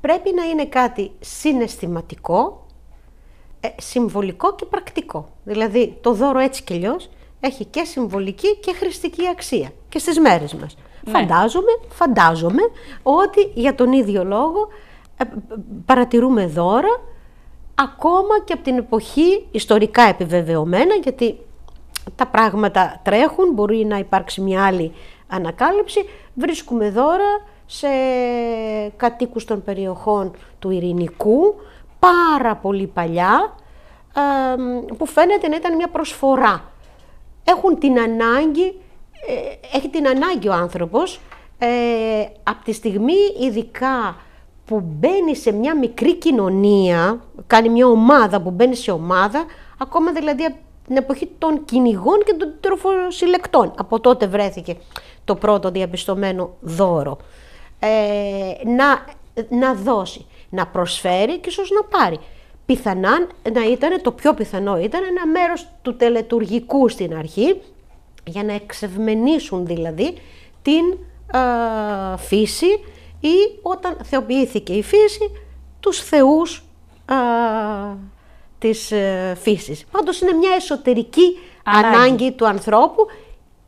πρέπει να είναι κάτι συναισθηματικό, ε, συμβολικό και πρακτικό. Δηλαδή το δώρο έτσι κι αλλιώς έχει και συμβολική και χρηστική αξία και στις μέρες μας. Ναι. Φαντάζομαι, φαντάζομαι ότι για τον ίδιο λόγο ε, παρατηρούμε δώρα ακόμα και από την εποχή ιστορικά επιβεβαιωμένα γιατί τα πράγματα τρέχουν, μπορεί να υπάρξει μια άλλη ανακάλυψη, βρίσκουμε δώρα σε κατοίκους των περιοχών του Ειρηνικού, πάρα πολύ παλιά, που φαίνεται να ήταν μια προσφορά. Έχουν την ανάγκη, ε, έχει την ανάγκη ο άνθρωπος, ε, από τη στιγμή ειδικά που μπαίνει σε μια μικρή κοινωνία, κάνει μια ομάδα που μπαίνει σε ομάδα, ακόμα δηλαδή από την εποχή των κυνηγών και των τροφοσυλλεκτών. Από τότε βρέθηκε το πρώτο διαπιστωμένο δώρο. Ε, να, να δώσει, να προσφέρει και ίσως να πάρει. Πιθανά να ήταν, το πιο πιθανό ήταν ένα μέρος του τελετουργικού στην αρχή, για να εξευμενήσουν δηλαδή την φύση ή όταν θεοποιήθηκε η φύση, τους θεούς της Πάντω ε, φύσης. Πάντως είναι μια εσωτερική ανάγκη του ανθρώπου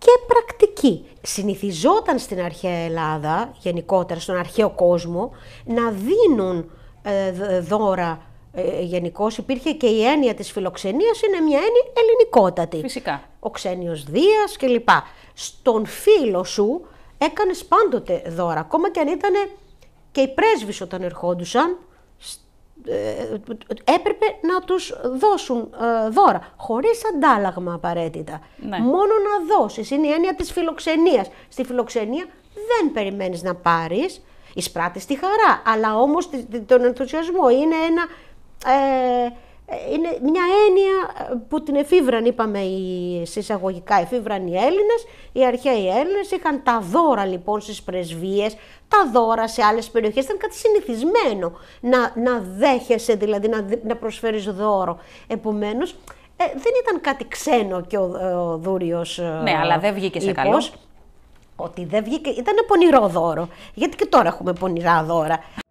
και πρακτική. Συνηθιζόταν στην αρχαία Ελλάδα, γενικότερα στον αρχαίο κόσμο, να δίνουν ε, δώρα ε, Γενικώς υπήρχε και η έννοια της φιλοξενίας, είναι μια έννοια ελληνικότατη. Φυσικά. Ο ξένιος Δίας κλπ. Στον φίλο σου έκανες πάντοτε δώρα, ακόμα και αν ήταν και οι πρέσβεις όταν ερχόντουσαν, ε, έπρεπε να τους δώσουν ε, δώρα, χωρίς αντάλλαγμα απαραίτητα. Ναι. Μόνο να δώσεις, είναι η έννοια της φιλοξενίας. Στη φιλοξενία δεν περιμένεις να πάρεις, εισπράττεις τη χαρά, αλλά όμως τον ενθουσιασμό. Είναι ένα... Ε, είναι μια έννοια ε, που την εφήβραν, είπαμε, οι συσσαγωγικά εφήβραν οι Έλληνες, οι αρχαίοι Έλληνες είχαν τα δώρα λοιπόν στις πρεσβείες, τα δώρα σε άλλες περιοχές, ήταν κάτι συνηθισμένο να, να δέχεσαι, δηλαδή να, να προσφέρεις δώρο. Επομένως, ε, δεν ήταν κάτι ξένο και ο, ε, ο Δούριος Ναι, αλλά δεν βγήκε σε καλό. Λοιπόν, ότι δεν βγήκε, ήταν πονηρό δώρο. Γιατί και τώρα έχουμε πονηρά δώρα.